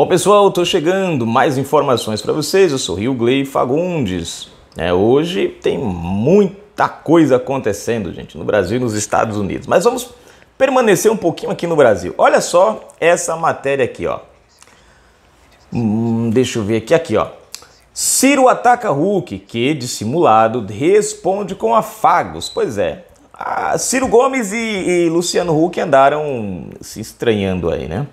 Bom, pessoal, estou chegando. Mais informações para vocês. Eu sou Rio Gley Fagundes. É, hoje tem muita coisa acontecendo, gente, no Brasil e nos Estados Unidos. Mas vamos permanecer um pouquinho aqui no Brasil. Olha só essa matéria aqui, ó. Hum, deixa eu ver aqui, aqui, ó. Ciro ataca Hulk, que dissimulado responde com afagos. Pois é, ah, Ciro Gomes e, e Luciano Huck andaram se estranhando aí, né?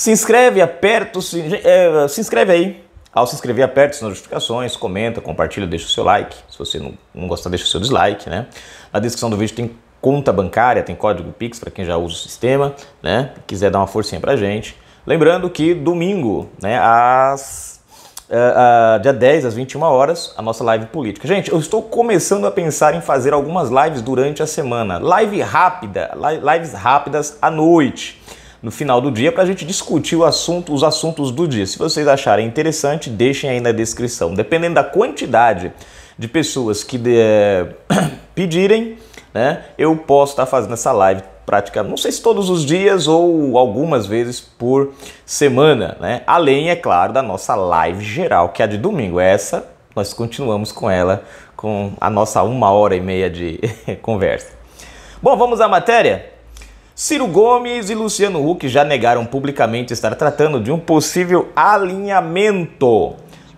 Se inscreve, aperta o é, se inscreve aí. Ao se inscrever, aperta as notificações, comenta, compartilha, deixa o seu like. Se você não, não gostar, deixa o seu dislike, né? Na descrição do vídeo tem conta bancária, tem código Pix para quem já usa o sistema, né? Quiser dar uma forcinha pra gente. Lembrando que domingo, né, às Uh, uh, dia 10 às 21 horas, a nossa live política. Gente, eu estou começando a pensar em fazer algumas lives durante a semana. Live rápida, lives rápidas à noite no final do dia para a gente discutir assunto, os assuntos do dia. Se vocês acharem interessante, deixem aí na descrição. Dependendo da quantidade de pessoas que de, é, pedirem, né, eu posso estar tá fazendo essa live praticamente, não sei se todos os dias ou algumas vezes por semana, né? Além, é claro, da nossa live geral, que é a de domingo. Essa nós continuamos com ela, com a nossa uma hora e meia de conversa. Bom, vamos à matéria? Ciro Gomes e Luciano Huck já negaram publicamente estar tratando de um possível alinhamento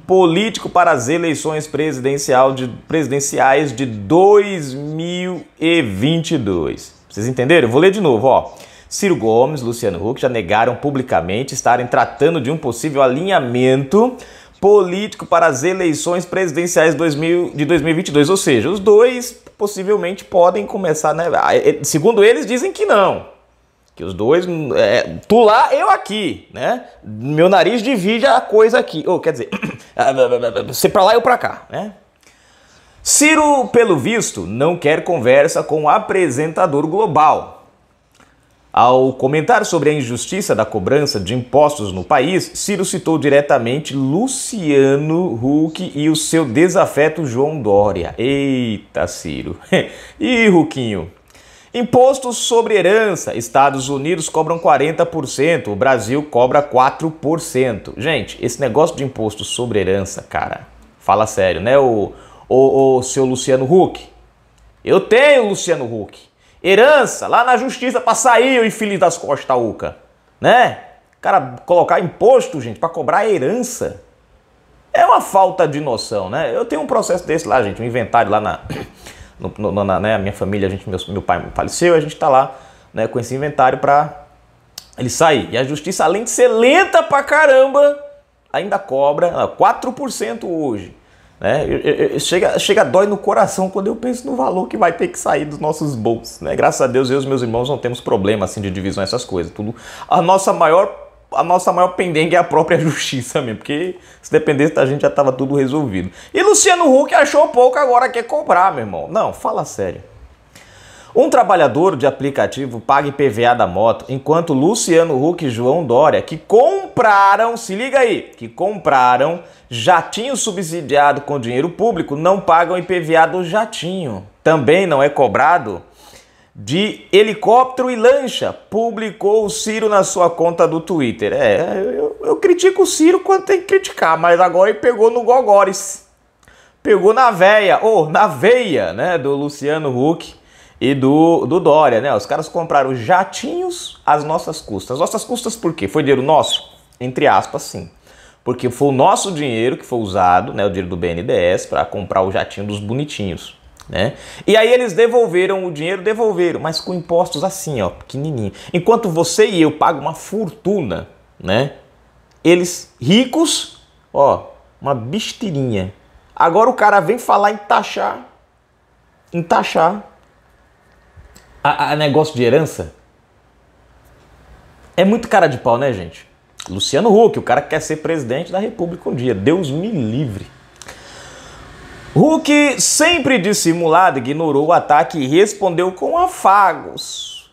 político para as eleições presidencial de, presidenciais de 2022. Vocês entenderam? Vou ler de novo, ó. Ciro Gomes, e Luciano Huck já negaram publicamente estarem tratando de um possível alinhamento político para as eleições presidenciais 2000, de 2022, ou seja, os dois possivelmente podem começar, né? Ah, eh, segundo eles dizem que não, que os dois, é, tu lá, eu aqui, né? Meu nariz divide a coisa aqui. Ou, oh, quer dizer, você pra lá, eu pra cá, né? Ciro, pelo visto, não quer conversa com o apresentador global. Ao comentar sobre a injustiça da cobrança de impostos no país, Ciro citou diretamente Luciano Huck e o seu desafeto João Dória. Eita, Ciro. e Huckinho, Impostos sobre herança, Estados Unidos cobram 40%, o Brasil cobra 4%. Gente, esse negócio de imposto sobre herança, cara, fala sério, né, o, o, o seu Luciano Huck? Eu tenho Luciano Huck. Herança, lá na justiça pra sair, o infeliz das costas Uca, né? Cara, colocar imposto, gente, para cobrar herança. É uma falta de noção, né? Eu tenho um processo desse lá, gente, um inventário lá na no, no, na né, minha família, a gente, meu, meu pai faleceu, a gente está lá né, com esse inventário para ele sair. E a justiça, além de ser lenta pra caramba, ainda cobra 4% hoje. Né? chega, chega dói no coração quando eu penso no valor que vai ter que sair dos nossos bolsos. Né? Graças a Deus, eu e os meus irmãos não temos problema assim, de divisão, essas coisas. Tudo. A nossa maior a nossa maior pendenga é a própria justiça mesmo, porque se dependesse da gente já estava tudo resolvido. E Luciano Huck achou pouco, agora quer cobrar meu irmão. Não, fala sério. Um trabalhador de aplicativo paga IPVA da moto, enquanto Luciano Huck e João Dória, que compraram, se liga aí, que compraram jatinho subsidiado com dinheiro público, não pagam IPVA do jatinho. Também não é cobrado de helicóptero e lancha, publicou o Ciro na sua conta do Twitter. É, eu, eu critico o Ciro quando tem que criticar, mas agora ele pegou no Gogores. Pegou na veia, ou na veia, né, do Luciano Huck e do, do Dória, né? Os caras compraram jatinhos às nossas custas. As nossas custas por quê? Foi dinheiro nosso? Entre aspas, sim. Porque foi o nosso dinheiro que foi usado, né, o dinheiro do BNDES, para comprar o jatinho dos bonitinhos. Né? E aí eles devolveram o dinheiro, devolveram, mas com impostos assim, ó, pequenininho. Enquanto você e eu pago uma fortuna, né? Eles ricos, ó, uma besteirinha. Agora o cara vem falar em taxar, em taxar a, a negócio de herança. É muito cara de pau, né, gente? Luciano Huck, o cara quer ser presidente da República um dia. Deus me livre. Hulk, sempre dissimulado, ignorou o ataque e respondeu com afagos.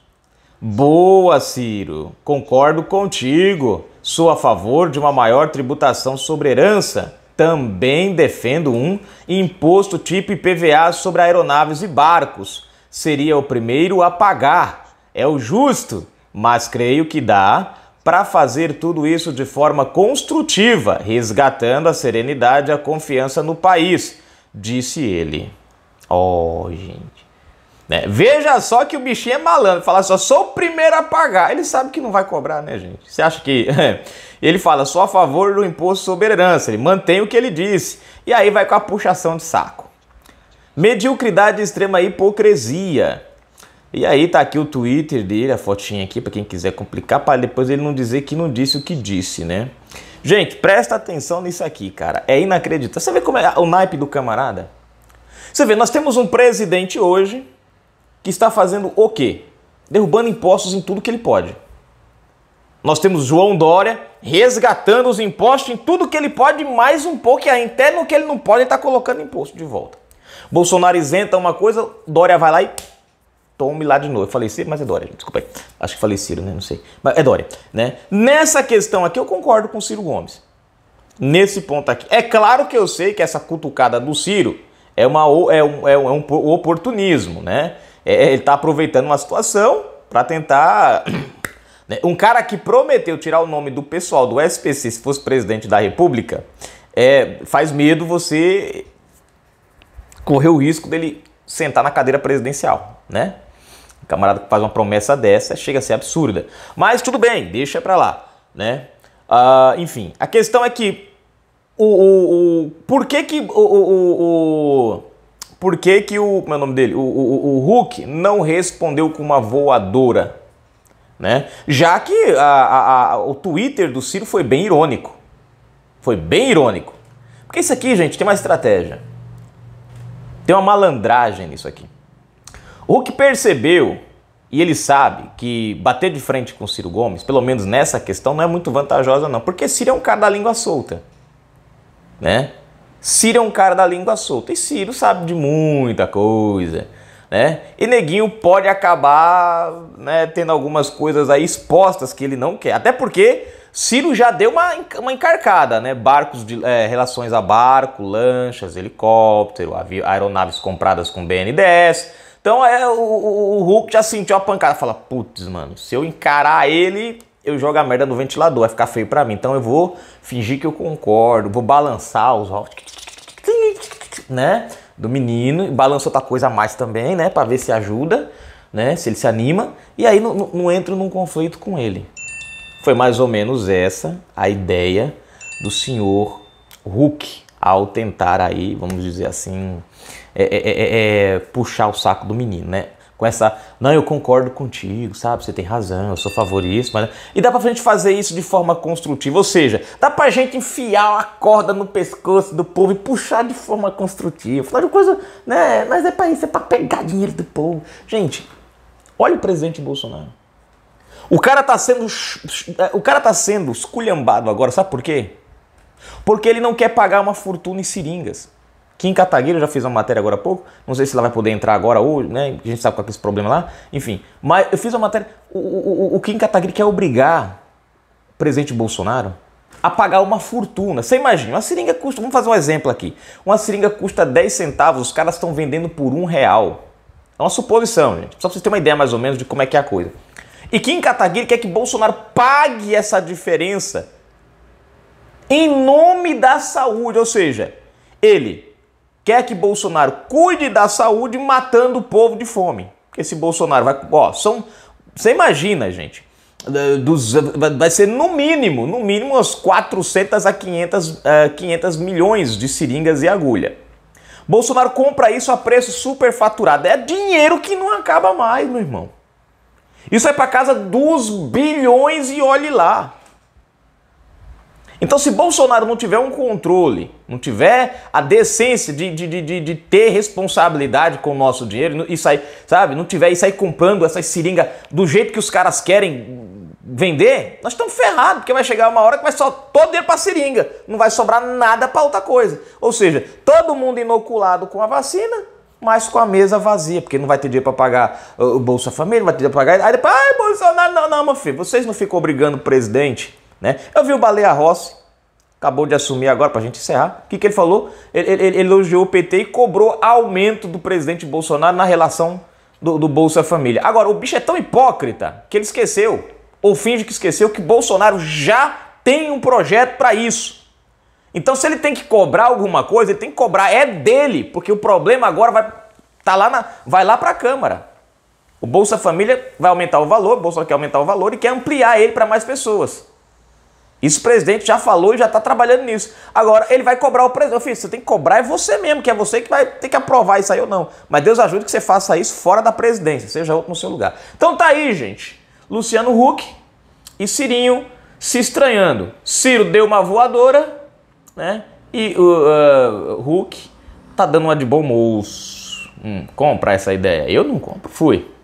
Boa, Ciro. Concordo contigo. Sou a favor de uma maior tributação sobre herança. Também defendo um imposto tipo IPVA sobre aeronaves e barcos. Seria o primeiro a pagar. É o justo, mas creio que dá para fazer tudo isso de forma construtiva, resgatando a serenidade e a confiança no país disse ele. Ó, oh, gente. Né? Veja só que o bichinho é malandro. Fala só, assim, sou o primeiro a pagar. Ele sabe que não vai cobrar, né, gente? Você acha que. ele fala, sou a favor do imposto sobre herança. Ele mantém o que ele disse. E aí vai com a puxação de saco. Mediocridade extrema hipocrisia. E aí tá aqui o Twitter dele, a fotinha aqui, para quem quiser complicar, para depois ele não dizer que não disse o que disse, né? Gente, presta atenção nisso aqui, cara. É inacreditável. Você vê como é o naipe do camarada? Você vê, nós temos um presidente hoje que está fazendo o quê? Derrubando impostos em tudo que ele pode. Nós temos João Dória resgatando os impostos em tudo que ele pode, mais um pouco, e até no que ele não pode, ele está colocando imposto de volta. Bolsonaro isenta uma coisa, Dória vai lá e tome lá de novo. Eu falei Ciro, mas é Dória, desculpa aí. Acho que falei Ciro, né? Não sei. Mas é Dória, né? Nessa questão aqui eu concordo com o Ciro Gomes. Nesse ponto aqui. É claro que eu sei que essa cutucada do Ciro é, uma, é, um, é, um, é um oportunismo, né? É, é ele está aproveitando uma situação para tentar. Né? Um cara que prometeu tirar o nome do pessoal do SPC se fosse presidente da República, é, faz medo você correr o risco dele sentar na cadeira presidencial, né? camarada que faz uma promessa dessa chega a ser absurda. Mas tudo bem, deixa pra lá, né? Uh, enfim, a questão é que o, o, o por que que o, o, o por que que o como é o nome dele o, o, o Hulk não respondeu com uma voadora, né? Já que a, a, a, o Twitter do Ciro foi bem irônico, foi bem irônico, porque isso aqui, gente, tem uma estratégia, tem uma malandragem nisso aqui. O que percebeu, e ele sabe, que bater de frente com Ciro Gomes, pelo menos nessa questão, não é muito vantajosa não, porque Ciro é um cara da língua solta, né? Ciro é um cara da língua solta, e Ciro sabe de muita coisa, né? E Neguinho pode acabar né, tendo algumas coisas aí expostas que ele não quer, até porque Ciro já deu uma, uma encarcada, né? Barcos de é, relações a barco, lanchas, helicóptero, aeronaves compradas com BNDES, então é o, o, Hulk já sentiu a pancada. Fala, putz, mano, se eu encarar ele, eu jogo a merda no ventilador, vai ficar feio pra mim. Então eu vou fingir que eu concordo, vou balançar os né? Do menino, balança outra coisa a mais também, né? Pra ver se ajuda, né? Se ele se anima. E aí não, não entro num conflito com ele. Foi mais ou menos essa a ideia do senhor Hulk ao tentar aí, vamos dizer assim, é é, é, é, é, puxar o saco do menino, né? Com essa, não, eu concordo contigo, sabe? Você tem razão, eu sou favorito, mas. Né? E dá pra gente fazer isso de forma construtiva, ou seja, dá pra gente enfiar a corda no pescoço do povo e puxar de forma construtiva. Falar de coisa, né? Mas é pra isso, é pra pegar dinheiro do povo. Gente, olha o presidente Bolsonaro. O cara tá sendo o cara tá sendo esculhambado agora, sabe por quê? Porque ele não quer pagar uma fortuna em seringas. Kim Kataguiri, já fiz uma matéria agora há pouco, não sei se ela vai poder entrar agora ou, né, a gente sabe qual é tá esse problema lá, enfim. Mas eu fiz uma matéria, o, o, o Kim Kataguiri quer obrigar o presidente Bolsonaro a pagar uma fortuna. Você imagina, uma seringa custa, vamos fazer um exemplo aqui, uma seringa custa 10 centavos, os caras estão vendendo por um real. É uma suposição, gente, só pra vocês terem uma ideia mais ou menos de como é que é a coisa. E Kim Kataguiri quer que Bolsonaro pague essa diferença em nome da saúde, ou seja, ele quer que Bolsonaro cuide da saúde matando o povo de fome. Porque esse Bolsonaro vai. Ó, são. Você imagina, gente. Dos, vai ser no mínimo, no mínimo umas 400 a 500, 500 é, milhões de seringas e agulha. Bolsonaro compra isso a preço superfaturado. É dinheiro que não acaba mais, meu irmão. Isso é para casa dos bilhões e olhe lá. Então, se Bolsonaro não tiver um controle, não tiver a decência de, de, de, de ter responsabilidade com o nosso dinheiro e sair, sabe, não tiver e sair comprando essas seringas do jeito que os caras querem vender, nós estamos ferrados, porque vai chegar uma hora que vai só todo dinheiro para seringa, não vai sobrar nada para outra coisa. Ou seja, todo mundo inoculado com a vacina, mas com a mesa vazia, porque não vai ter dinheiro para pagar uh, o Bolsa Família, não vai ter dinheiro para pagar. Aí depois, ai, Bolsonaro, não, não, meu filho, vocês não ficam obrigando o presidente né? Eu vi o Baleia Rossi, acabou de assumir agora, para a gente encerrar. O que, que ele falou? Ele, ele, ele, elogiou o PT e cobrou aumento do presidente Bolsonaro na relação do, do Bolsa Família. Agora, o bicho é tão hipócrita que ele esqueceu, ou finge que esqueceu, que Bolsonaro já tem um projeto para isso. Então, se ele tem que cobrar alguma coisa, ele tem que cobrar, é dele, porque o problema agora vai tá lá na, vai lá para a Câmara. O Bolsa Família vai aumentar o valor, o Bolsonaro quer aumentar o valor e quer ampliar ele para mais pessoas. Isso o presidente já falou e já está trabalhando nisso. Agora, ele vai cobrar o presidente. Filho, você tem que cobrar, é você mesmo, que é você que vai ter que aprovar isso aí ou não. Mas Deus ajude que você faça isso fora da presidência, seja outro no seu lugar. Então tá aí, gente. Luciano Huck e Cirinho se estranhando. Ciro deu uma voadora, né? E o uh, uh, Huck tá dando uma de bom moço. Hum, essa ideia. Eu não compro. Fui.